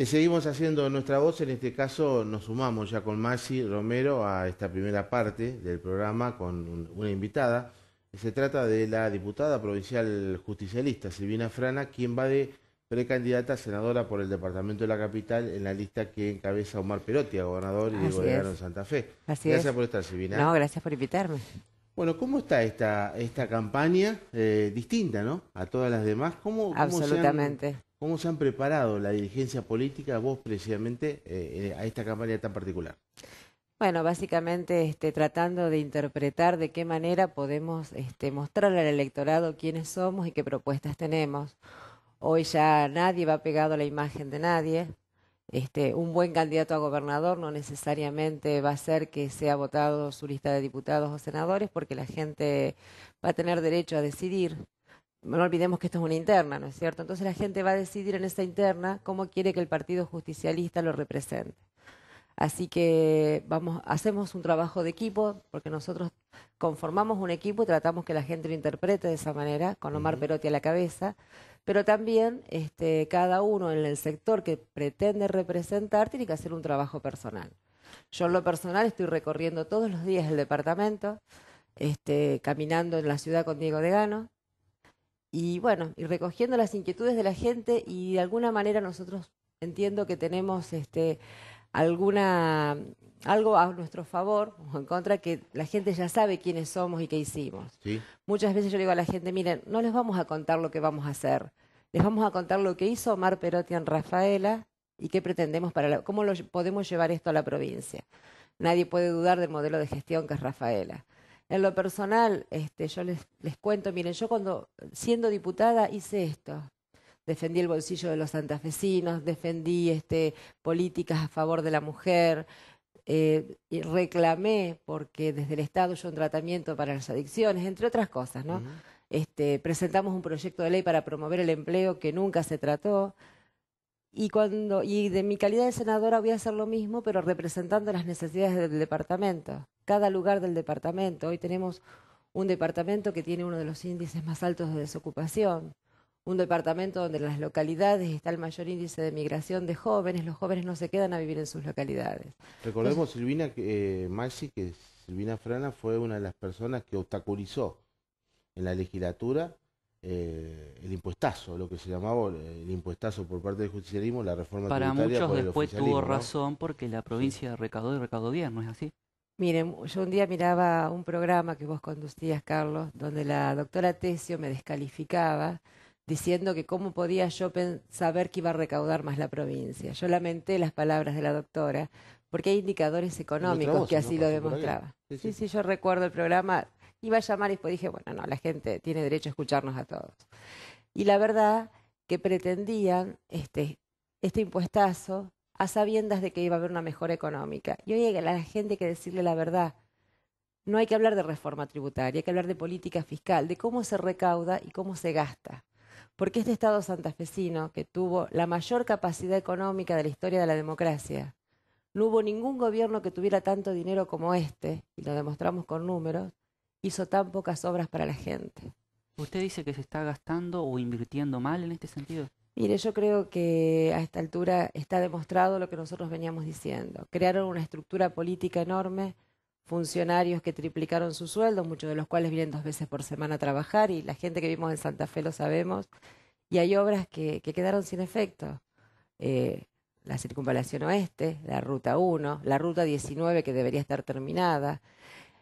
Eh, seguimos haciendo nuestra voz, en este caso nos sumamos ya con Maxi Romero a esta primera parte del programa con una invitada. Se trata de la diputada provincial justicialista Silvina Frana, quien va de precandidata a senadora por el Departamento de la Capital en la lista que encabeza Omar Perotti, gobernador y gobernador de Santa Fe. gracias por estar, Silvina. No, gracias por invitarme. Bueno, ¿cómo está esta, campaña eh, distinta, no? A todas las demás. ¿Cómo, Absolutamente. Cómo se Absolutamente. ¿Cómo se han preparado la dirigencia política, vos precisamente, eh, eh, a esta campaña tan particular? Bueno, básicamente este, tratando de interpretar de qué manera podemos este, mostrarle al electorado quiénes somos y qué propuestas tenemos. Hoy ya nadie va pegado a la imagen de nadie. Este, un buen candidato a gobernador no necesariamente va a ser que sea votado su lista de diputados o senadores, porque la gente va a tener derecho a decidir no olvidemos que esto es una interna, ¿no es cierto? Entonces la gente va a decidir en esa interna cómo quiere que el Partido Justicialista lo represente. Así que vamos, hacemos un trabajo de equipo, porque nosotros conformamos un equipo y tratamos que la gente lo interprete de esa manera, con Omar Perotti a la cabeza, pero también este, cada uno en el sector que pretende representar tiene que hacer un trabajo personal. Yo en lo personal estoy recorriendo todos los días el departamento, este, caminando en la ciudad con Diego Degano, y bueno, y recogiendo las inquietudes de la gente y de alguna manera nosotros entiendo que tenemos este alguna algo a nuestro favor o en contra que la gente ya sabe quiénes somos y qué hicimos. Muchas veces yo digo a la gente, miren, no les vamos a contar lo que vamos a hacer, les vamos a contar lo que hizo Omar Perotti Rafaela y qué pretendemos para la, cómo lo, podemos llevar esto a la provincia. Nadie puede dudar del modelo de gestión que es Rafaela. En lo personal, este, yo les, les cuento, miren, yo cuando siendo diputada hice esto, defendí el bolsillo de los santafesinos, defendí este, políticas a favor de la mujer, eh, reclamé, porque desde el Estado yo un tratamiento para las adicciones, entre otras cosas, ¿no? Este, presentamos un proyecto de ley para promover el empleo que nunca se trató y cuando y de mi calidad de senadora voy a hacer lo mismo, pero representando las necesidades del departamento, cada lugar del departamento. Hoy tenemos un departamento que tiene uno de los índices más altos de desocupación, un departamento donde en las localidades está el mayor índice de migración de jóvenes, los jóvenes no se quedan a vivir en sus localidades. Recordemos, Silvina que, eh, Maxi, que Silvina Frana fue una de las personas que obstaculizó en la legislatura eh, el impuestazo, lo que se llamaba el impuestazo por parte del justicialismo, la reforma Para muchos después tuvo razón porque la provincia recaudó y recaudó bien, ¿no es así? Miren, yo un día miraba un programa que vos conducías, Carlos, donde la doctora Tesio me descalificaba diciendo que cómo podía yo saber que iba a recaudar más la provincia. Yo lamenté las palabras de la doctora porque hay indicadores económicos que así lo demostraban. sí, sí, yo recuerdo el programa, iba a llamar y después dije, bueno, no, la gente tiene derecho a escucharnos a todos. Y la verdad que pretendían este, este impuestazo a sabiendas de que iba a haber una mejora económica. Y hoy a la gente hay que decirle la verdad. No hay que hablar de reforma tributaria, hay que hablar de política fiscal, de cómo se recauda y cómo se gasta. Porque este Estado santafesino, que tuvo la mayor capacidad económica de la historia de la democracia, no hubo ningún gobierno que tuviera tanto dinero como este, y lo demostramos con números, hizo tan pocas obras para la gente. ¿Usted dice que se está gastando o invirtiendo mal en este sentido? Mire, yo creo que a esta altura está demostrado lo que nosotros veníamos diciendo. Crearon una estructura política enorme, funcionarios que triplicaron su sueldo, muchos de los cuales vienen dos veces por semana a trabajar y la gente que vimos en Santa Fe lo sabemos, y hay obras que, quedaron sin efecto. Eh, la circunvalación oeste, la ruta 1, la ruta 19 que debería estar terminada,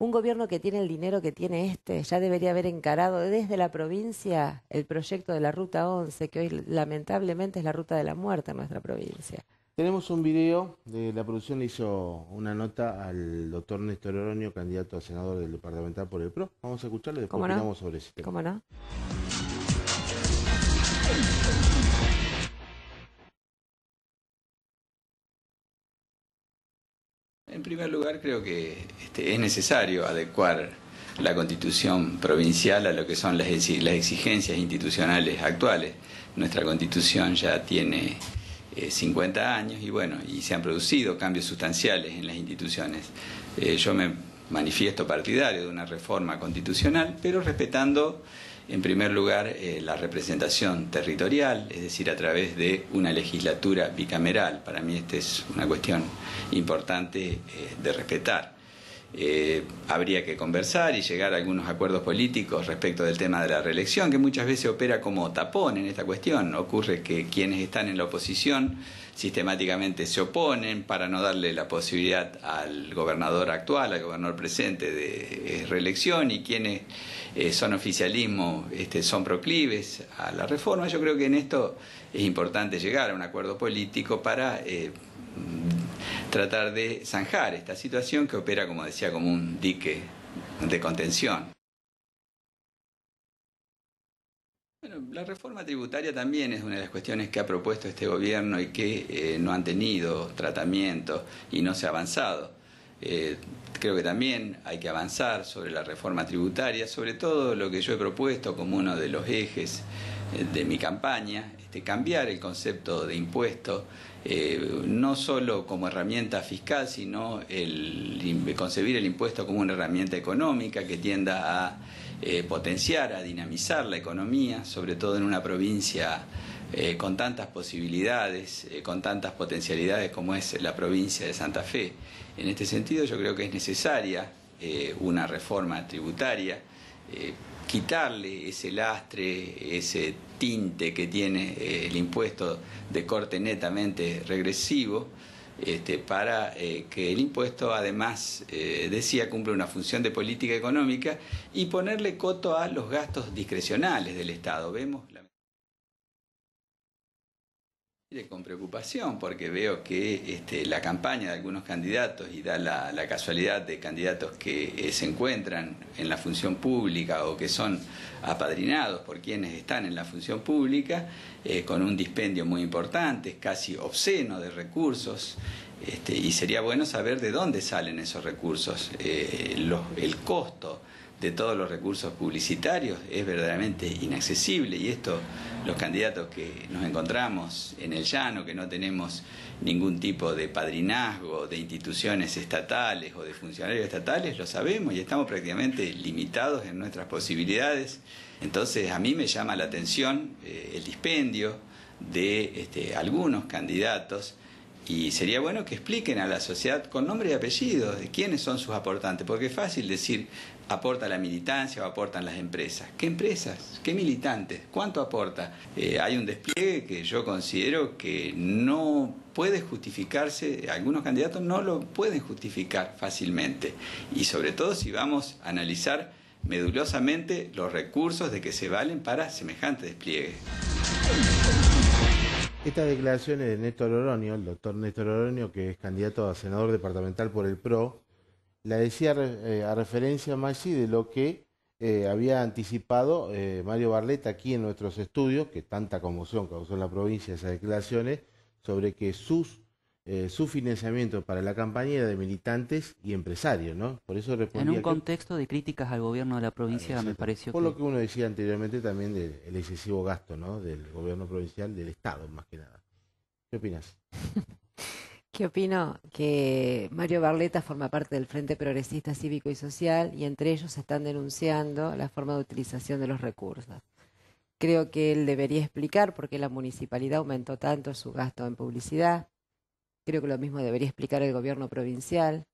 un gobierno que tiene el dinero que tiene este ya debería haber encarado desde la provincia el proyecto de la Ruta 11, que hoy lamentablemente es la ruta de la muerte en nuestra provincia. Tenemos un video de la producción, hizo una nota al doctor Néstor Oroño, candidato a senador del departamental por el PRO. Vamos a escucharlo y después sobre ese tema. ¿Cómo no? En primer lugar, creo que este, es necesario adecuar la constitución provincial a lo que son las, exigencias institucionales actuales. Nuestra constitución ya tiene 50 eh, años y bueno, y se han producido cambios sustanciales en las instituciones. Eh, yo me manifiesto partidario de una reforma constitucional, pero respetando en primer lugar, eh, la representación territorial, es decir, a través de una legislatura bicameral. Para mí esta es una cuestión importante eh, de respetar. Eh, habría que conversar y llegar a algunos acuerdos políticos respecto del tema de la reelección, que muchas veces opera como tapón en esta cuestión. Ocurre que quienes están en la oposición sistemáticamente se oponen para no darle la posibilidad al gobernador actual, al gobernador presente de eh, reelección y quienes eh, son oficialismo este, son proclives a la reforma. Yo creo que en esto es importante llegar a un acuerdo político para tratar de zanjar esta situación que opera, como decía, como un dique de contención. Bueno, la reforma tributaria también es una de las cuestiones que ha propuesto este gobierno y que eh, no han tenido tratamiento y no se ha avanzado. Eh, creo que también hay que avanzar sobre la reforma tributaria, sobre todo lo que yo he propuesto como uno de los ejes eh, de mi campaña, este, cambiar el concepto de impuesto eh, no solo como herramienta fiscal, sino el, concebir el impuesto como una herramienta económica que tienda a eh, potenciar, a dinamizar la economía, sobre todo en una provincia eh, con tantas posibilidades, con tantas potencialidades como es la provincia de Santa Fe. En este sentido yo creo que es necesaria una reforma tributaria quitarle ese lastre, ese tinte que tiene eh, el impuesto de corte netamente regresivo, este, para eh, que el impuesto además, eh, decía, cumple una función de política económica y ponerle coto a los gastos discrecionales del Estado. Vemos con preocupación, porque veo que este, la campaña de algunos candidatos y da la, casualidad de candidatos que eh, se encuentran en la función pública o que son apadrinados por quienes están en la función pública, eh, con un dispendio muy importante, casi obsceno de recursos, este, y sería bueno saber de dónde salen esos recursos, eh, el costo de todos los recursos publicitarios es verdaderamente inaccesible y esto los candidatos que nos encontramos en el llano, que no tenemos ningún tipo de padrinazgo de instituciones estatales o de funcionarios estatales, lo sabemos y estamos prácticamente limitados en nuestras posibilidades. Entonces a mí me llama la atención eh, el dispendio de este, algunos candidatos y sería bueno que expliquen a la sociedad con nombre y apellido de quiénes son sus aportantes, porque es fácil decir aporta la militancia o aportan las empresas. ¿Qué empresas? ¿Qué militantes? ¿Cuánto aporta? Eh, hay un despliegue que yo considero que no puede justificarse, algunos candidatos no lo pueden justificar fácilmente. Y sobre todo si vamos a analizar medulosamente los recursos de que se valen para semejante despliegue. Estas declaraciones de Néstor Oronio, el doctor Néstor Oroño, que es candidato a senador departamental por el PRO, la decía eh, a referencia Maggi de lo que eh, había anticipado eh, Mario Barleta aquí en nuestros estudios, que tanta conmoción causó en la provincia esas declaraciones, sobre que sus eh, su financiamiento para la campaña era de militantes y empresarios, ¿no? Por eso En un contexto de críticas al gobierno de la provincia, me pareció. Por lo que uno decía anteriormente también del excesivo gasto, ¿no? Del gobierno provincial, del Estado, más que nada. ¿Qué opinas? ¿Qué opino? Que Mario Barleta forma parte del Frente Progresista Cívico y Social y entre ellos están denunciando la forma de utilización de los recursos. Creo que él debería explicar por qué la municipalidad aumentó tanto su gasto en publicidad, Creo que lo mismo debería explicar el gobierno provincial.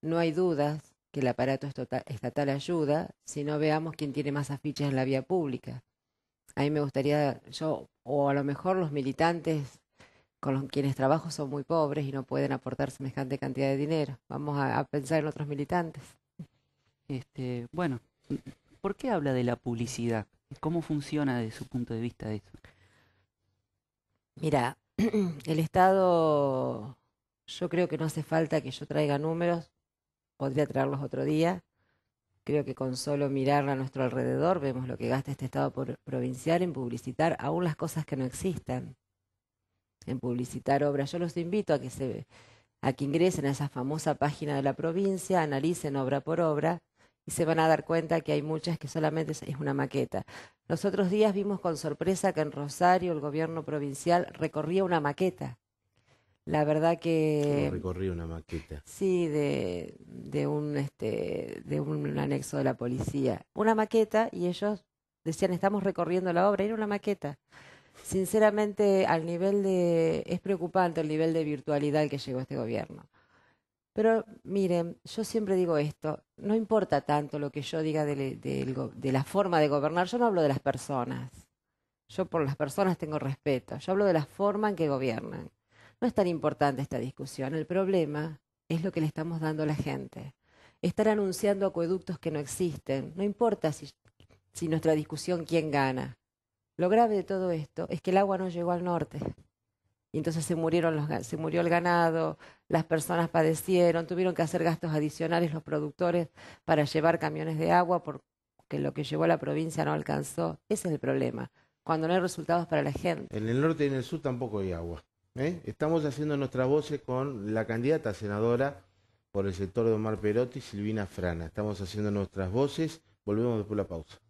No hay dudas que el aparato estatal ayuda si no veamos quién tiene más afiches en la vía pública. A mí me gustaría, yo, o a lo mejor los militantes con los, quienes trabajo son muy pobres y no pueden aportar semejante cantidad de dinero. Vamos a, pensar en otros militantes. Este, bueno, ¿por qué habla de la publicidad? ¿Cómo funciona desde su punto de vista eso? Mira, el Estado, yo creo que no hace falta que yo traiga números, podría traerlos otro día. Creo que con solo mirar a nuestro alrededor vemos lo que gasta este Estado por provincial en publicitar aún las cosas que no existan, en publicitar obras. Yo los invito a que, se, a que ingresen a esa famosa página de la provincia, analicen obra por obra y se van a dar cuenta que hay muchas que solamente es una maqueta. Los otros días vimos con sorpresa que en Rosario el gobierno provincial recorría una maqueta. La verdad que... Recorría una maqueta. Sí, este, de, un, anexo de la policía. Una maqueta y ellos decían, estamos recorriendo la obra, era una maqueta. Sinceramente, al nivel de... Es preocupante el nivel de virtualidad que llegó este gobierno. Pero miren, yo siempre digo esto, no importa tanto lo que yo diga de, la forma de gobernar, yo no hablo de las personas, yo por las personas tengo respeto, yo hablo de la forma en que gobiernan. No es tan importante esta discusión, el problema es lo que le estamos dando a la gente. Estar anunciando acueductos que no existen, no importa si, si nuestra discusión quién gana. Lo grave de todo esto es que el agua no llegó al norte y entonces se, murieron los, se murió el ganado, las personas padecieron, tuvieron que hacer gastos adicionales los productores para llevar camiones de agua porque lo que llevó a la provincia no alcanzó. Ese es el problema, cuando no hay resultados para la gente. En el norte y en el sur tampoco hay agua. ¿eh? Estamos haciendo nuestras voces con la candidata senadora por el sector de Omar Perotti, Silvina Frana. Estamos haciendo nuestras voces. Volvemos después de la pausa.